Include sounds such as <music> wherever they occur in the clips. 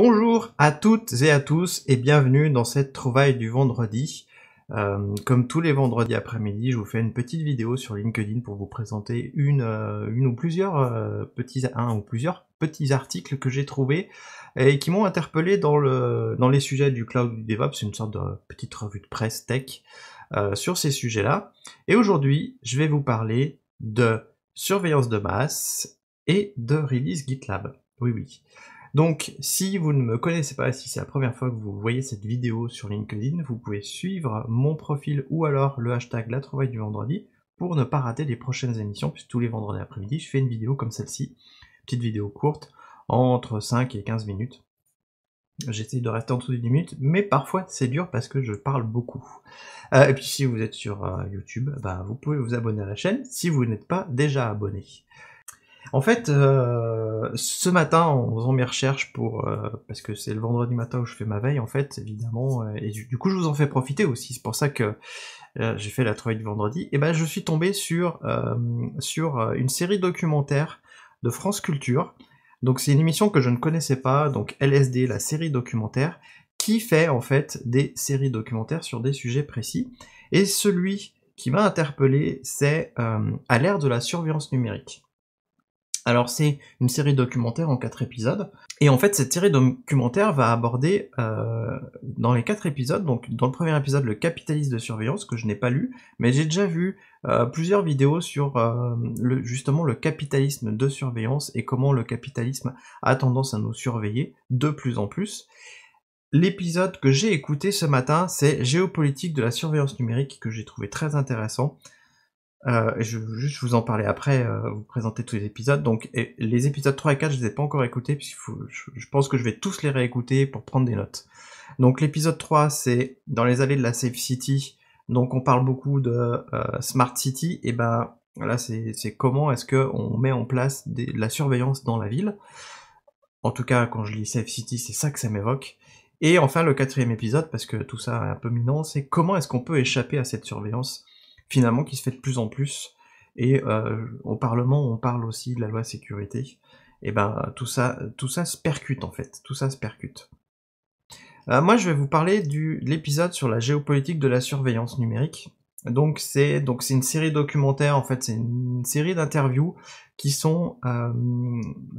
Bonjour à toutes et à tous et bienvenue dans cette trouvaille du vendredi. Euh, comme tous les vendredis après-midi, je vous fais une petite vidéo sur LinkedIn pour vous présenter une, euh, une ou plusieurs euh, petits un ou plusieurs petits articles que j'ai trouvés et qui m'ont interpellé dans le dans les sujets du cloud du DevOps, une sorte de petite revue de presse tech sur ces sujets-là. Et aujourd'hui, je vais vous parler de surveillance de masse et de release GitLab. Oui, oui. Donc, si vous ne me connaissez pas, si c'est la première fois que vous voyez cette vidéo sur LinkedIn, vous pouvez suivre mon profil ou alors le hashtag La Trouvaille du Vendredi pour ne pas rater les prochaines émissions, puisque tous les vendredis après-midi, je fais une vidéo comme celle-ci, petite vidéo courte, entre 5 et 15 minutes. J'essaie de rester en dessous de 10 minutes, mais parfois c'est dur parce que je parle beaucoup. Euh, et puis si vous êtes sur euh, YouTube, bah, vous pouvez vous abonner à la chaîne si vous n'êtes pas déjà abonné. En fait, euh, ce matin, en faisant mes recherches pour, euh, parce que c'est le vendredi matin où je fais ma veille, en fait, évidemment, euh, et du, coup, je vous en fais profiter aussi. C'est pour ça que j'ai fait la travail du vendredi. Et ben, je suis tombé sur sur une série documentaire de France Culture. Donc, c'est une émission que je ne connaissais pas. Donc, LSD, la série documentaire, qui fait en fait des séries documentaires sur des sujets précis. Et celui qui m'a interpellé, c'est à l'ère de la surveillance numérique. Alors c'est une série documentaire en quatre épisodes. Et en fait, cette série documentaire va aborder euh, dans les quatre épisodes, donc dans le premier épisode, le capitalisme de surveillance, que je n'ai pas lu, mais j'ai déjà vu euh, plusieurs vidéos sur euh, justement le capitalisme de surveillance et comment le capitalisme a tendance à nous surveiller de plus en plus. L'épisode que j'ai écouté ce matin, c'est Géopolitique de la surveillance numérique, que j'ai trouvé très intéressant. Euh, je vais juste vous en parler après, euh, vous présenter tous les épisodes. Donc les épisodes 3 et 4, je les ai pas encore écoutés, puisque je, je, pense que je vais tous les réécouter pour prendre des notes. Donc l'épisode 3, c'est dans les allées de la Safe City. Donc on parle beaucoup de euh, Smart City. Et ben là, c'est comment est-ce qu'on met en place des, la surveillance dans la ville. En tout cas, quand je lis Safe City, c'est ça que ça m'évoque. Et enfin, le quatrième épisode, parce que tout ça est un peu minant, c'est comment est-ce qu'on peut échapper à cette surveillance finalement qui se fait de plus en plus. Et euh, au Parlement, on parle aussi de la loi sécurité. Et ben tout ça, se percute en fait. Tout ça se percute. Euh, moi, je vais vous parler de l'épisode sur la géopolitique de la surveillance numérique. Donc c'est donc c'est une série documentaire en fait, c'est une série d'interviews qui sont euh,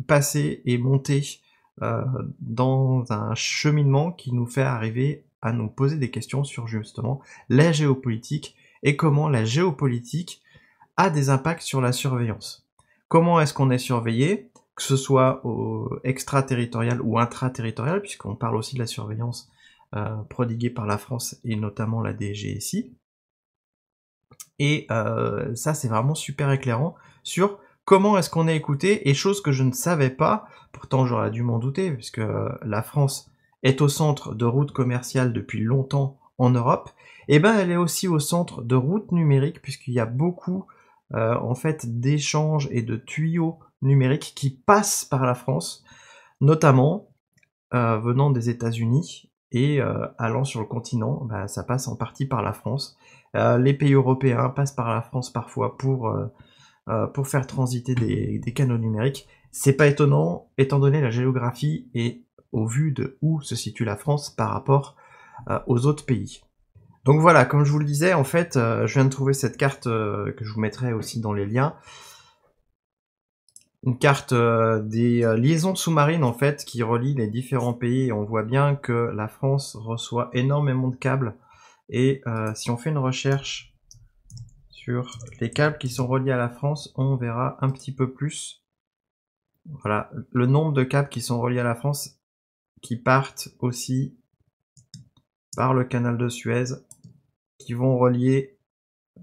passées et montées euh, dans un cheminement qui nous fait arriver à nous poser des questions sur justement la géopolitique et comment la géopolitique a des impacts sur la surveillance. Comment est-ce qu'on est surveillé, que ce soit au extraterritorial ou intraterritorial, puisqu'on parle aussi de la surveillance euh, prodiguée par la France et notamment la DGSI. Et euh, ça, c'est vraiment super éclairant sur comment est-ce qu'on est écouté, et chose que je ne savais pas, pourtant j'aurais dû m'en douter, puisque euh, la France est au centre de routes commerciales depuis longtemps en Europe, eh ben, elle est aussi au centre de routes numériques, puisqu'il y a beaucoup euh, en fait d'échanges et de tuyaux numériques qui passent par la France, notamment euh, venant des États-Unis et euh, allant sur le continent, ben, ça passe en partie par la France. les pays européens passent par la France parfois pour, faire transiter des, des canaux numériques. C'est pas étonnant, étant donné la géographie et au vu de où se situe la France par rapport aux autres pays. Donc voilà, comme je vous le disais, en fait, euh, je viens de trouver cette carte euh, que je vous mettrai aussi dans les liens. Une carte euh, des liaisons sous-marines en fait qui relie les différents pays et on voit bien que la France reçoit énormément de câbles et si on fait une recherche sur les câbles qui sont reliés à la France, on verra un petit peu plus voilà, le nombre de câbles qui sont reliés à la France qui partent aussi par le canal de Suez vont relier,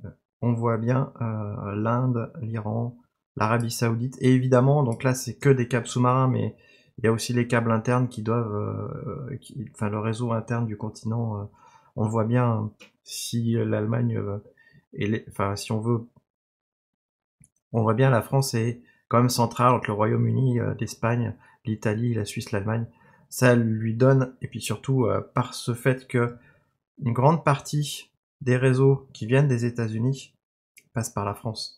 euh, on voit bien, euh, l'Inde, l'Iran, l'Arabie Saoudite. Et évidemment, donc là, c'est que des câbles sous-marins, mais il y a aussi les câbles internes qui doivent, euh, enfin, le réseau interne du continent. on voit bien si l'Allemagne et les, enfin, si on veut, on voit bien la France est quand même centrale entre le Royaume-Uni, l'Espagne, l'Italie, la Suisse, l'Allemagne. Ça lui donne, et puis surtout par ce fait que une grande partie des réseaux qui viennent des États-Unis passent par la France.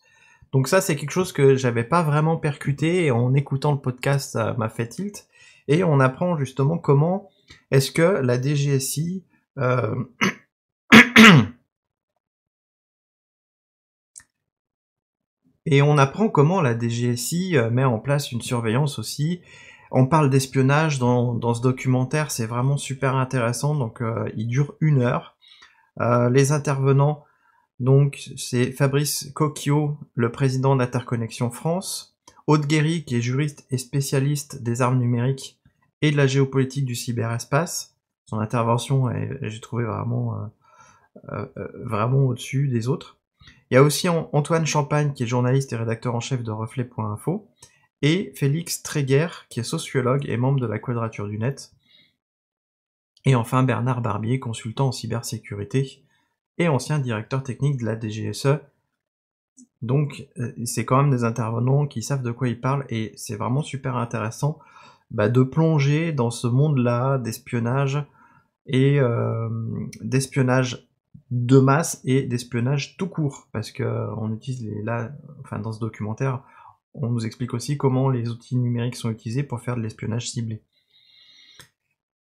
Donc ça, c'est quelque chose que j'avais pas vraiment percuté en écoutant le podcast, ça m'a fait tilt. Et on apprend justement comment est-ce que la DGSI euh, <clears throat> et on apprend comment la DGSI euh, met en place une surveillance aussi. On parle d'espionnage dans, ce documentaire, c'est vraiment super intéressant. Donc euh, il dure une heure. Euh, les intervenants, donc c'est Fabrice Cocchio, le président d'Interconnexion France, Aude Guéry, qui est juriste et spécialiste des armes numériques et de la géopolitique du cyberespace. Son intervention, j'ai trouvé vraiment, euh, euh, vraiment au-dessus des autres. Il y a aussi Antoine Champagne, qui est journaliste et rédacteur en chef de Reflet.info, et Félix Tréguer, qui est sociologue et membre de la Quadrature du Net. Et enfin Bernard Barbier, consultant en cybersécurité et ancien directeur technique de la DGSE. Donc euh, c'est quand même des intervenants qui savent de quoi ils parlent et c'est vraiment super intéressant bah, de plonger dans ce monde-là d'espionnage et euh, d'espionnage de masse et d'espionnage tout court parce que euh, on utilise les, là enfin dans ce documentaire on nous explique aussi comment les outils numériques sont utilisés pour faire de l'espionnage ciblé.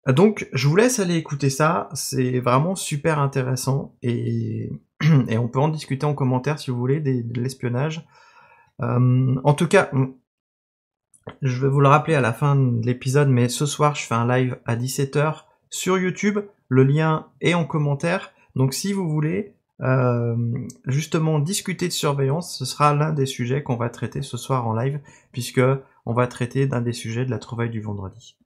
Donc, je vous laisse aller écouter ça, c'est vraiment super intéressant et, <clears throat> on peut en discuter en commentaire si vous voulez de l'espionnage. Euh, en tout cas, je vais vous le rappeler à la fin de l'épisode, mais ce soir, je fais un live à 17h sur YouTube. Le lien est en commentaire. Donc, si vous voulez euh, justement discuter de surveillance, ce sera l'un des sujets qu'on va traiter ce soir en live, puisque on va traiter d'un des sujets de la trouvaille du vendredi.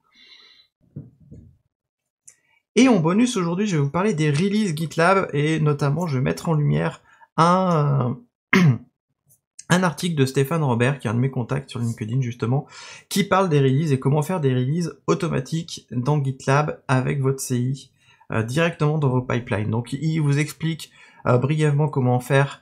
Et en bonus, aujourd'hui, je vais vous parler des releases GitLab et notamment, je vais mettre en lumière un, euh, <clears throat> un article de Stéphane Robert, qui est un de mes contacts sur LinkedIn justement, qui parle des releases et comment faire des releases automatiques dans GitLab avec votre CI euh, directement dans vos pipelines. Donc il vous explique euh, brièvement comment faire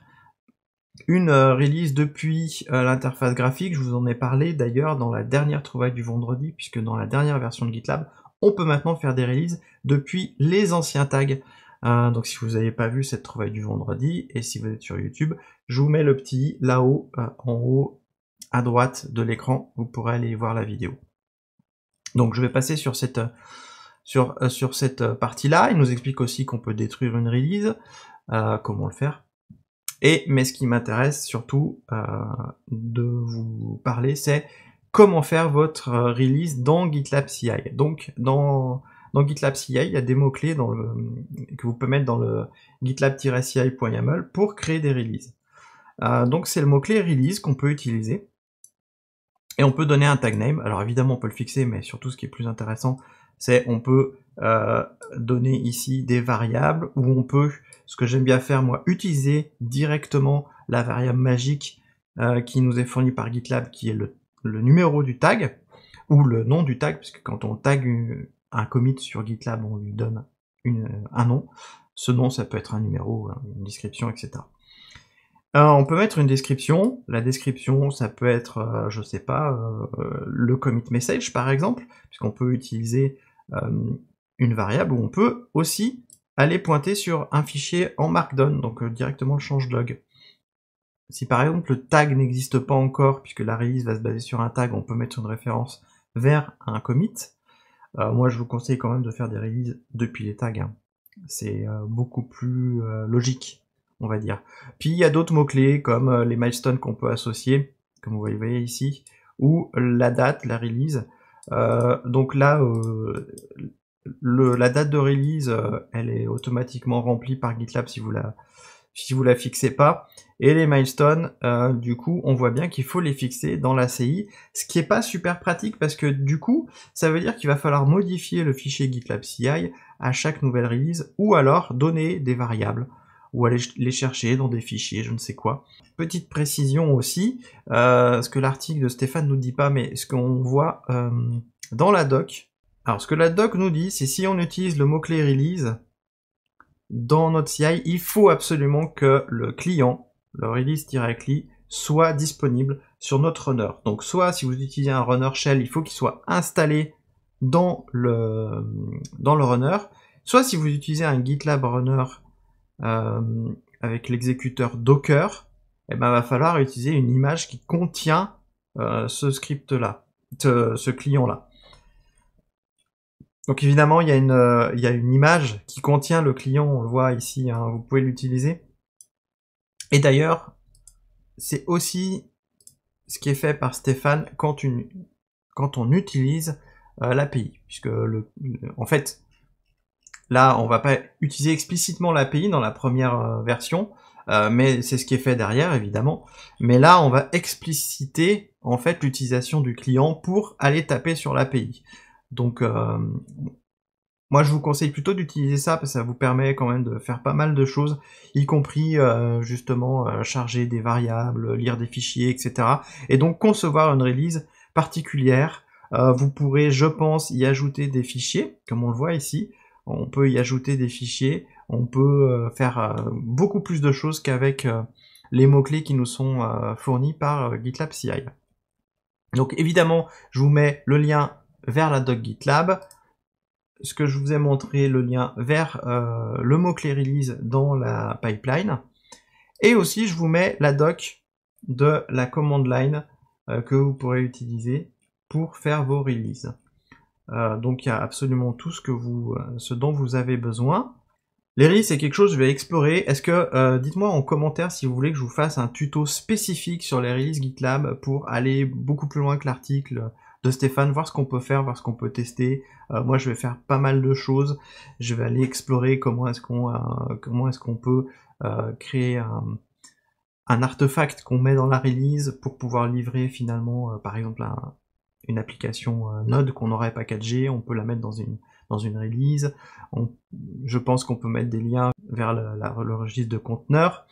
une release depuis l'interface graphique. Je vous en ai parlé d'ailleurs dans la dernière trouvaille du vendredi, puisque dans la dernière version de GitLab, on peut maintenant faire des releases depuis les anciens tags. Euh, donc si vous n'avez pas vu cette trouvaille du vendredi, et si vous êtes sur YouTube, je vous mets le petit là-haut, euh, en haut, à droite de l'écran, vous pourrez aller voir la vidéo. Donc je vais passer sur cette, sur, euh, cette partie-là. Il nous explique aussi qu'on peut détruire une release, comment le faire. Et mais ce qui m'intéresse surtout de vous parler, c'est comment faire votre euh, release dans GitLab CI. Donc dans, dans GitLab CI, il y a des mots-clés que vous pouvez mettre dans le gitlab-ci.yaml pour créer des releases. Euh, donc c'est le mot-clé release qu'on peut utiliser. Et on peut donner un tag name. Alors évidemment, on peut le fixer, mais surtout ce qui est plus intéressant, c'est on peut euh, donner ici des variables où on peut, ce que j'aime bien faire moi, utiliser directement la variable magique qui nous est fournie par GitLab, qui est le le numéro du tag, ou le nom du tag, puisque quand on tag un commit sur GitLab, on lui donne un nom. Ce nom, ça peut être un numéro, une description, etc. Euh, on peut mettre une description. La description, ça peut être, je euh, je sais pas, euh, le commit message par exemple, puisqu'on peut utiliser une variable ou on peut aussi aller pointer sur un fichier en Markdown, donc directement le change log. Si par exemple le tag n'existe pas encore, puisque la release va se baser sur un tag, on peut mettre une référence vers un commit. Euh, moi, je vous conseille quand même de faire des releases depuis les tags. Hein. C'est euh, beaucoup plus euh, logique, on va dire. Puis il y a d'autres mots-clés comme les milestones qu'on peut associer, comme vous voyez ici, ou la date, la release. donc là, la date de release, elle est automatiquement remplie par GitLab si vous la, si vous la fixez pas. Et les milestones, euh, du coup, on voit bien qu'il faut les fixer dans la CI, ce qui n'est pas super pratique parce que du coup, ça veut dire qu'il va falloir modifier le fichier GitLab CI à chaque nouvelle release ou alors donner des variables ou aller les chercher dans des fichiers, je ne sais quoi. Petite précision aussi, euh, ce que l'article de Stéphane nous dit pas, mais ce qu'on voit euh, dans la doc. Alors ce que la doc nous dit, c'est si on utilise le mot-clé release, dans notre CI, il faut absolument que le client, le release directly, soit disponible sur notre runner. Donc soit si vous utilisez un runner shell, il faut qu'il soit installé dans le, dans le runner, soit si vous utilisez un GitLab runner euh, avec l'exécuteur Docker, eh ben, va falloir utiliser une image qui contient euh, ce script-là, ce client-là. Donc évidemment, euh, il y, a une, image qui contient le client, on le voit ici, hein, vous pouvez l'utiliser. Et d'ailleurs, c'est aussi ce qui est fait par Stéphane quand, on utilise euh, l'API. Puisque, en fait, là, on va pas utiliser explicitement l'API dans la première euh, version, mais c'est ce qui est fait derrière, évidemment. Mais là, on va expliciter, en fait, l'utilisation du client pour aller taper sur l'API. Donc, euh, moi, je vous conseille plutôt d'utiliser ça parce que ça vous permet quand même de faire pas mal de choses, y compris euh, justement euh, charger des variables, lire des fichiers, etc. Et donc concevoir une release particulière. vous pourrez, je pense, y ajouter des fichiers, comme on le voit ici. On peut y ajouter des fichiers. On peut faire beaucoup plus de choses qu'avec les mots-clés qui nous sont fournis par GitLab CI. Donc évidemment, je vous mets le lien vers la doc GitLab. Ce que je vous ai montré, le lien vers euh, le mot-clé release dans la pipeline. Et aussi, je vous mets la doc de la command line euh, que vous pourrez utiliser pour faire vos releases. Euh, donc, il y a absolument tout ce, que vous, ce dont vous avez besoin. Les releases, c'est quelque chose que je vais explorer. Est-ce que, dites-moi en commentaire si vous voulez que je vous fasse un tuto spécifique sur les releases GitLab pour aller beaucoup plus loin que l'article de Stéphane, voir ce qu'on peut faire, voir ce qu'on peut tester. Euh, moi, je vais faire pas mal de choses. Je vais aller explorer comment est-ce qu'on euh, comment qu'on peut euh, créer un, artefact qu'on met dans la release pour pouvoir livrer finalement, par exemple, une application Node qu'on aurait packagée. On peut la mettre dans une dans une release. je pense qu'on peut mettre des liens vers le registre de conteneurs.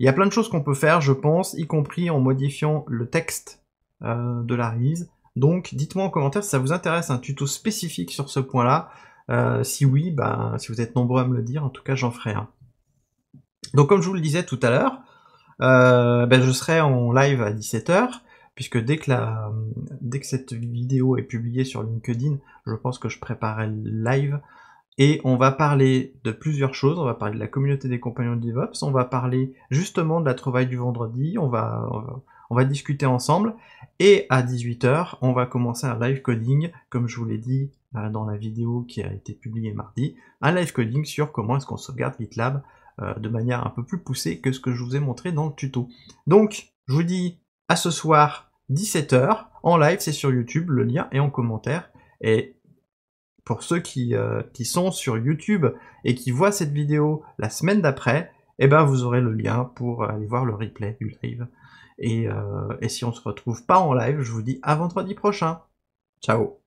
Il y a plein de choses qu'on peut faire, je pense, y compris en modifiant le texte de la release. Donc dites-moi en commentaire si ça vous intéresse un tuto spécifique sur ce point-là. Euh, si oui, ben, si vous êtes nombreux à me le dire, en tout cas j'en ferai un. Donc comme je vous le disais tout à l'heure, euh, ben, je serai en live à 17h, puisque dès que, dès que cette vidéo est publiée sur LinkedIn, je pense que je préparerai le live. Et on va parler de plusieurs choses. On va parler de la communauté des compagnons de DevOps. On va parler justement de la travail du vendredi. on va on va discuter ensemble. Et à 18h, on va commencer un live coding, comme je vous l'ai dit euh, dans la vidéo qui a été publiée mardi, un live coding sur comment est-ce qu'on sauvegarde GitLab euh, de manière un peu plus poussée que ce que je vous ai montré dans le tuto. Donc, je vous dis à ce soir 17h, en live, c'est sur YouTube, le lien est en commentaire. Et pour ceux euh, qui, sont sur YouTube et qui voient cette vidéo la semaine d'après, eh ben vous aurez le lien pour aller voir le replay du live. Euh, et, si on se retrouve pas en live, je vous dis à vendredi prochain. Ciao